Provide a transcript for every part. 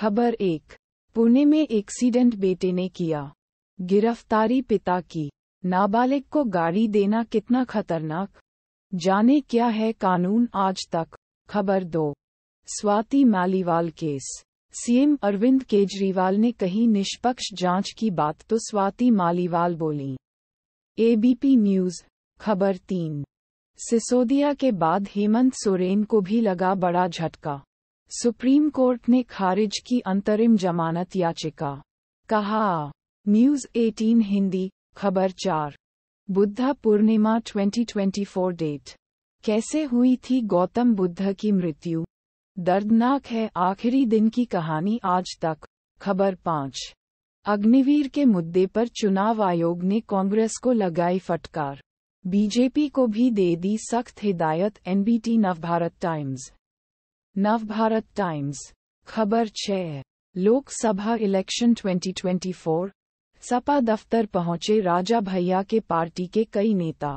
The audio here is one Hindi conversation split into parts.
खबर एक पुणे में एक्सीडेंट बेटे ने किया गिरफ्तारी पिता की नाबालिग को गाड़ी देना कितना खतरनाक जाने क्या है कानून आज तक खबर दो स्वाति मालीवाल केस सीएम अरविंद केजरीवाल ने कही निष्पक्ष जांच की बात तो स्वाति मालीवाल बोली एबीपी न्यूज खबर तीन सिसोदिया के बाद हेमंत सोरेन को भी लगा बड़ा झटका सुप्रीम कोर्ट ने खारिज की अंतरिम जमानत याचिका कहा न्यूज 18 हिंदी खबर चार बुद्धा पूर्णिमा 2024 डेट कैसे हुई थी गौतम बुद्ध की मृत्यु दर्दनाक है आखिरी दिन की कहानी आज तक खबर पाँच अग्निवीर के मुद्दे पर चुनाव आयोग ने कांग्रेस को लगाई फटकार बीजेपी को भी दे दी सख्त हिदायत NBT Navbharat Times Navbharat Times खबर छह लोकसभा इलेक्शन 2024 सपा दफ्तर पहुंचे राजा भैया के पार्टी के कई नेता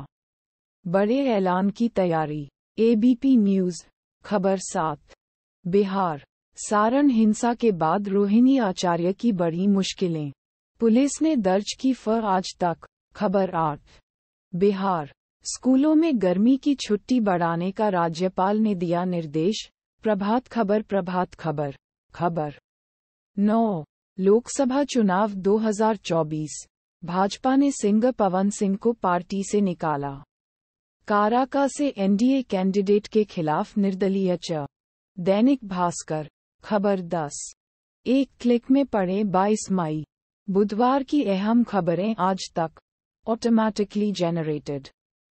बड़े ऐलान की तैयारी एबीपी न्यूज खबर सात बिहार सारण हिंसा के बाद रोहिणी आचार्य की बड़ी मुश्किलें पुलिस ने दर्ज की फ आज तक खबर आठ बिहार स्कूलों में गर्मी की छुट्टी बढ़ाने का राज्यपाल ने दिया निर्देश प्रभात खबर प्रभात खबर खबर नौ लोकसभा चुनाव 2024 भाजपा ने सिंह पवन सिंह को पार्टी से निकाला काराका से एनडीए कैंडिडेट के खिलाफ निर्दलीय च दैनिक भास्कर खबर 10 एक क्लिक में पढ़े 22 मई बुधवार की अहम खबरें आज तक ऑटोमैटिकली जेनरेटेड